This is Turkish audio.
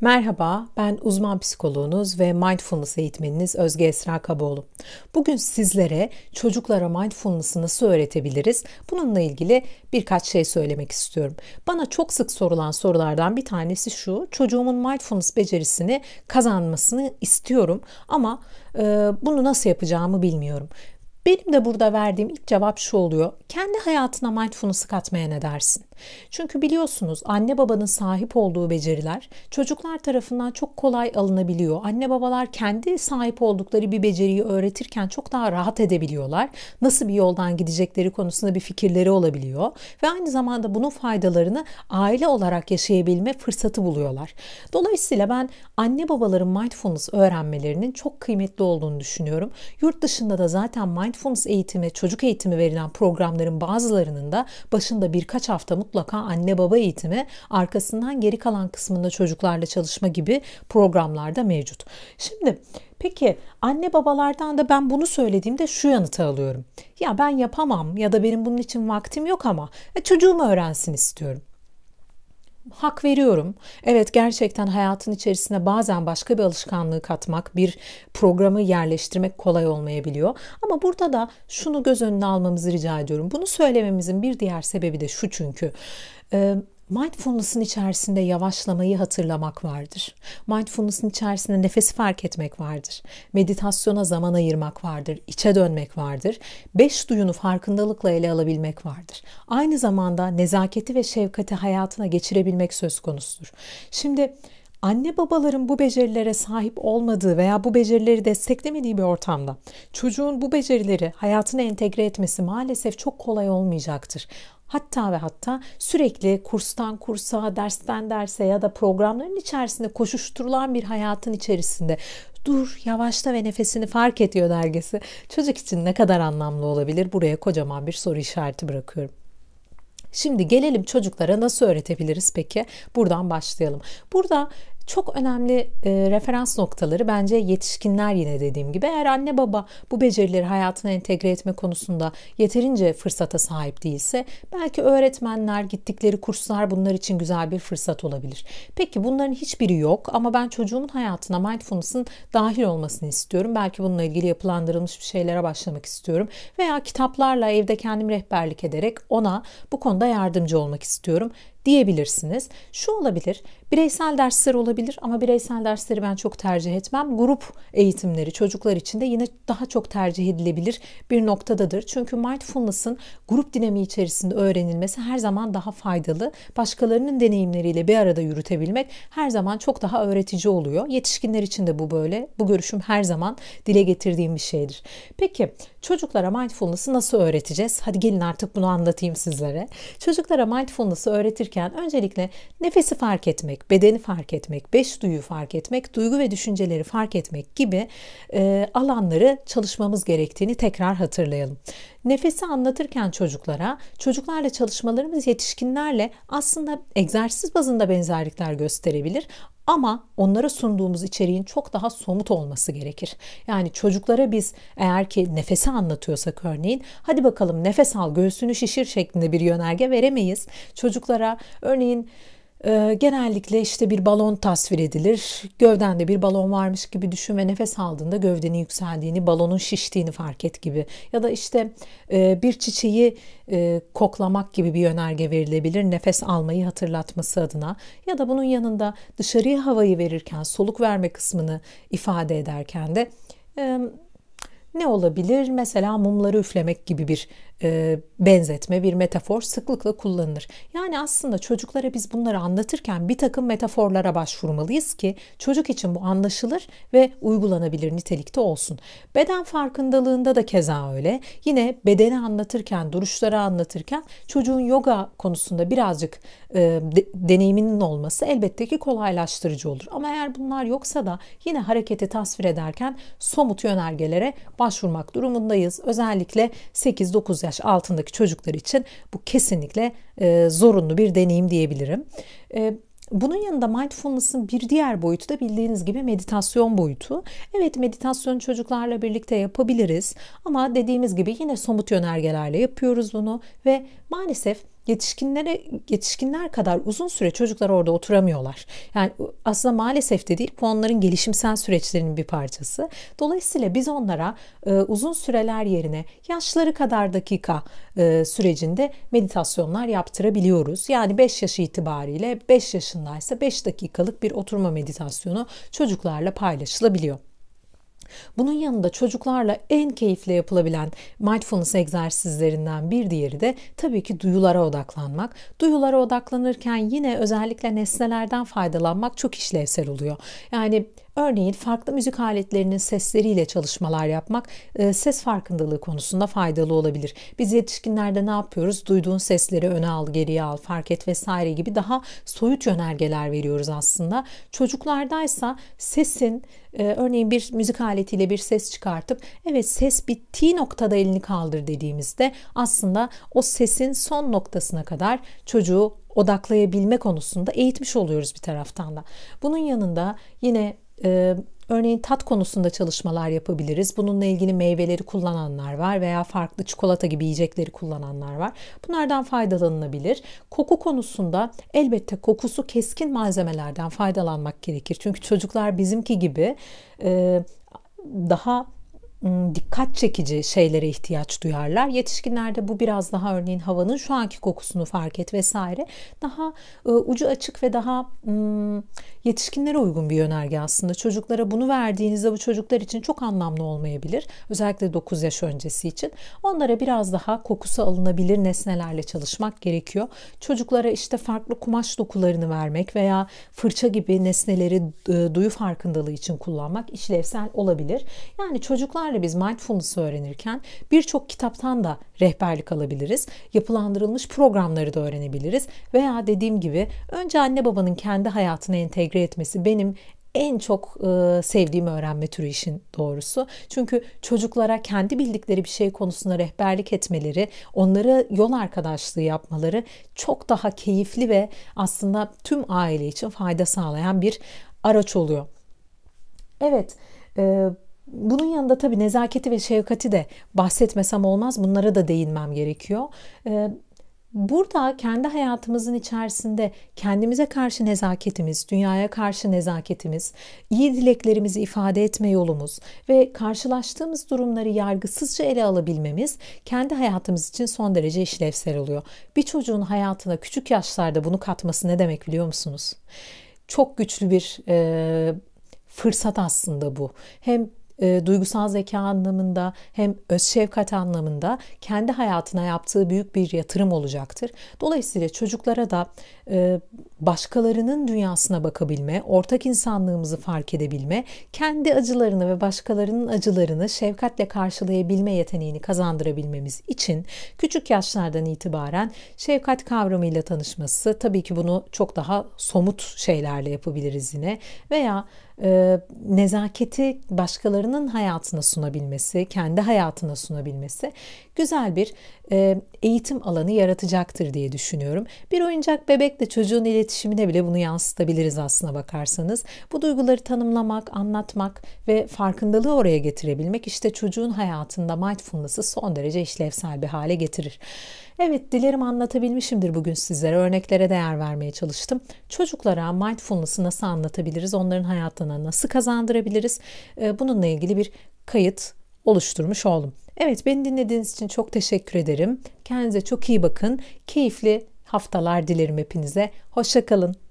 Merhaba, ben uzman psikoloğunuz ve mindfulness eğitmeniniz Özge Esra Kaboğlu. Bugün sizlere çocuklara mindfulness'ı nasıl öğretebiliriz? Bununla ilgili birkaç şey söylemek istiyorum. Bana çok sık sorulan sorulardan bir tanesi şu. Çocuğumun mindfulness becerisini kazanmasını istiyorum ama e, bunu nasıl yapacağımı bilmiyorum. Benim de burada verdiğim ilk cevap şu oluyor. Kendi hayatına mindfulness'ı katmaya ne dersin? Çünkü biliyorsunuz anne babanın sahip olduğu beceriler çocuklar tarafından çok kolay alınabiliyor. Anne babalar kendi sahip oldukları bir beceriyi öğretirken çok daha rahat edebiliyorlar. Nasıl bir yoldan gidecekleri konusunda bir fikirleri olabiliyor ve aynı zamanda bunun faydalarını aile olarak yaşayabilme fırsatı buluyorlar. Dolayısıyla ben anne babaların mindfulness öğrenmelerinin çok kıymetli olduğunu düşünüyorum. Yurt dışında da zaten mindfulness eğitimi, çocuk eğitimi verilen programların bazılarının da başında birkaç haftamı mutlaka anne baba eğitimi arkasından geri kalan kısmında çocuklarla çalışma gibi programlarda mevcut. Şimdi Peki anne babalardan da ben bunu söylediğimde şu yanıtı alıyorum. Ya ben yapamam ya da benim bunun için vaktim yok ama e, çocuğumu öğrensin istiyorum hak veriyorum. Evet gerçekten hayatın içerisinde bazen başka bir alışkanlığı katmak, bir programı yerleştirmek kolay olmayabiliyor. Ama burada da şunu göz önüne almamızı rica ediyorum. Bunu söylememizin bir diğer sebebi de şu çünkü. Mindfulness'ın içerisinde yavaşlamayı hatırlamak vardır. Mindfulness'ın içerisinde nefesi fark etmek vardır. Meditasyona zaman ayırmak vardır. içe dönmek vardır. Beş duyunu farkındalıkla ele alabilmek vardır. Aynı zamanda nezaketi ve şefkati hayatına geçirebilmek söz konusudur. Şimdi anne babaların bu becerilere sahip olmadığı veya bu becerileri desteklemediği bir ortamda çocuğun bu becerileri hayatına entegre etmesi maalesef çok kolay olmayacaktır. Hatta ve hatta sürekli kurstan kursa, dersten derse ya da programların içerisinde koşuşturulan bir hayatın içerisinde dur yavaşla ve nefesini fark ediyor dergisi çocuk için ne kadar anlamlı olabilir? Buraya kocaman bir soru işareti bırakıyorum. Şimdi gelelim çocuklara nasıl öğretebiliriz peki? Buradan başlayalım. Burada çok önemli e, referans noktaları bence yetişkinler yine dediğim gibi. Eğer anne baba bu becerileri hayatına entegre etme konusunda yeterince fırsata sahip değilse belki öğretmenler, gittikleri kurslar bunlar için güzel bir fırsat olabilir. Peki bunların hiçbiri yok ama ben çocuğumun hayatına mindfulness'ın dahil olmasını istiyorum. Belki bununla ilgili yapılandırılmış bir şeylere başlamak istiyorum veya kitaplarla evde kendim rehberlik ederek ona bu konuda yardımcı olmak istiyorum diyebilirsiniz. Şu olabilir, bireysel dersler olabilir ama bireysel dersleri ben çok tercih etmem. Grup eğitimleri çocuklar için de yine daha çok tercih edilebilir bir noktadadır. Çünkü mindfulness'ın grup dinamiği içerisinde öğrenilmesi her zaman daha faydalı. Başkalarının deneyimleriyle bir arada yürütebilmek her zaman çok daha öğretici oluyor. Yetişkinler için de bu böyle. Bu görüşüm her zaman dile getirdiğim bir şeydir. Peki çocuklara mindfulness'ı nasıl öğreteceğiz? Hadi gelin artık bunu anlatayım sizlere. Çocuklara mindfulness'ı öğretirken konuşurken öncelikle nefesi fark etmek, bedeni fark etmek, beş duyu fark etmek, duygu ve düşünceleri fark etmek gibi e, alanları çalışmamız gerektiğini tekrar hatırlayalım. Nefesi anlatırken çocuklara, çocuklarla çalışmalarımız yetişkinlerle aslında egzersiz bazında benzerlikler gösterebilir ama onlara sunduğumuz içeriğin çok daha somut olması gerekir. Yani çocuklara biz eğer ki nefesi anlatıyorsak örneğin hadi bakalım nefes al göğsünü şişir şeklinde bir yönerge veremeyiz. Çocuklara örneğin ee, genellikle işte bir balon tasvir edilir. Gövdende bir balon varmış gibi düşün ve nefes aldığında gövdenin yükseldiğini, balonun şiştiğini fark et gibi. Ya da işte e, bir çiçeği e, koklamak gibi bir yönerge verilebilir nefes almayı hatırlatması adına. Ya da bunun yanında dışarıya havayı verirken, soluk verme kısmını ifade ederken de... E, ne olabilir? Mesela mumları üflemek gibi bir e, benzetme, bir metafor sıklıkla kullanılır. Yani aslında çocuklara biz bunları anlatırken bir takım metaforlara başvurmalıyız ki çocuk için bu anlaşılır ve uygulanabilir nitelikte olsun. Beden farkındalığında da keza öyle. Yine bedeni anlatırken, duruşları anlatırken çocuğun yoga konusunda birazcık e, de, deneyiminin olması elbette ki kolaylaştırıcı olur. Ama eğer bunlar yoksa da yine hareketi tasvir ederken somut yönergelere başvurmak durumundayız. Özellikle 8-9 yaş altındaki çocuklar için bu kesinlikle e, zorunlu bir deneyim diyebilirim. E, bunun yanında mindfulness'ın bir diğer boyutu da bildiğiniz gibi meditasyon boyutu. Evet meditasyon çocuklarla birlikte yapabiliriz ama dediğimiz gibi yine somut yönergelerle yapıyoruz bunu ve maalesef yetişkinlere yetişkinler kadar uzun süre çocuklar orada oturamıyorlar. Yani aslında maalesef de değil bu gelişimsel süreçlerinin bir parçası. Dolayısıyla biz onlara e, uzun süreler yerine yaşları kadar dakika e, sürecinde meditasyonlar yaptırabiliyoruz. Yani 5 yaş itibariyle 5 yaşındaysa 5 dakikalık bir oturma meditasyonu çocuklarla paylaşılabiliyor. Bunun yanında çocuklarla en keyifle yapılabilen mindfulness egzersizlerinden bir diğeri de tabii ki duyulara odaklanmak. Duyulara odaklanırken yine özellikle nesnelerden faydalanmak çok işlevsel oluyor. Yani Örneğin farklı müzik aletlerinin sesleriyle çalışmalar yapmak e, ses farkındalığı konusunda faydalı olabilir. Biz yetişkinlerde ne yapıyoruz? Duyduğun sesleri öne al, geriye al, fark et vesaire gibi daha soyut yönergeler veriyoruz aslında. Çocuklardaysa sesin e, örneğin bir müzik aletiyle bir ses çıkartıp evet ses bittiği noktada elini kaldır dediğimizde aslında o sesin son noktasına kadar çocuğu odaklayabilme konusunda eğitmiş oluyoruz bir taraftan da. Bunun yanında yine e, örneğin tat konusunda çalışmalar yapabiliriz. Bununla ilgili meyveleri kullananlar var veya farklı çikolata gibi yiyecekleri kullananlar var. Bunlardan faydalanılabilir. Koku konusunda elbette kokusu keskin malzemelerden faydalanmak gerekir. Çünkü çocuklar bizimki gibi e, daha dikkat çekici şeylere ihtiyaç duyarlar. Yetişkinlerde bu biraz daha örneğin havanın şu anki kokusunu fark et vesaire. Daha e, ucu açık ve daha e, yetişkinlere uygun bir yönerge aslında. Çocuklara bunu verdiğinizde bu çocuklar için çok anlamlı olmayabilir. Özellikle 9 yaş öncesi için. Onlara biraz daha kokusu alınabilir nesnelerle çalışmak gerekiyor. Çocuklara işte farklı kumaş dokularını vermek veya fırça gibi nesneleri e, duyu farkındalığı için kullanmak işlevsel olabilir. Yani çocuklar Dolayısıyla biz mindfulness öğrenirken birçok kitaptan da rehberlik alabiliriz. Yapılandırılmış programları da öğrenebiliriz. Veya dediğim gibi önce anne babanın kendi hayatına entegre etmesi benim en çok e, sevdiğim öğrenme türü işin doğrusu. Çünkü çocuklara kendi bildikleri bir şey konusunda rehberlik etmeleri, onlara yol arkadaşlığı yapmaları çok daha keyifli ve aslında tüm aile için fayda sağlayan bir araç oluyor. Evet, e, bunun yanında tabii nezaketi ve şefkati de bahsetmesem olmaz. Bunlara da değinmem gerekiyor. Ee, burada kendi hayatımızın içerisinde kendimize karşı nezaketimiz, dünyaya karşı nezaketimiz, iyi dileklerimizi ifade etme yolumuz ve karşılaştığımız durumları yargısızca ele alabilmemiz kendi hayatımız için son derece işlevsel oluyor. Bir çocuğun hayatına küçük yaşlarda bunu katması ne demek biliyor musunuz? Çok güçlü bir e, fırsat aslında bu. Hem e, duygusal zeka anlamında hem öz şefkat anlamında kendi hayatına yaptığı büyük bir yatırım olacaktır. Dolayısıyla çocuklara da e, başkalarının dünyasına bakabilme, ortak insanlığımızı fark edebilme, kendi acılarını ve başkalarının acılarını şefkatle karşılayabilme yeteneğini kazandırabilmemiz için küçük yaşlardan itibaren şefkat kavramıyla tanışması tabii ki bunu çok daha somut şeylerle yapabiliriz yine veya e, nezaketi başkalarının hayatına sunabilmesi, kendi hayatına sunabilmesi güzel bir e, eğitim alanı yaratacaktır diye düşünüyorum. Bir oyuncak bebekle çocuğun iletişimine bile bunu yansıtabiliriz aslına bakarsanız. Bu duyguları tanımlamak, anlatmak ve farkındalığı oraya getirebilmek işte çocuğun hayatında mindfulness'ı son derece işlevsel bir hale getirir. Evet dilerim anlatabilmişimdir bugün sizlere. Örneklere değer vermeye çalıştım. Çocuklara mindfulness'ı nasıl anlatabiliriz? Onların hayatlarına nasıl kazandırabiliriz? E, bununla ilgili bir kayıt oluşturmuş oldum. Evet beni dinlediğiniz için çok teşekkür ederim. Kendinize çok iyi bakın. Keyifli haftalar dilerim hepinize. Hoşçakalın.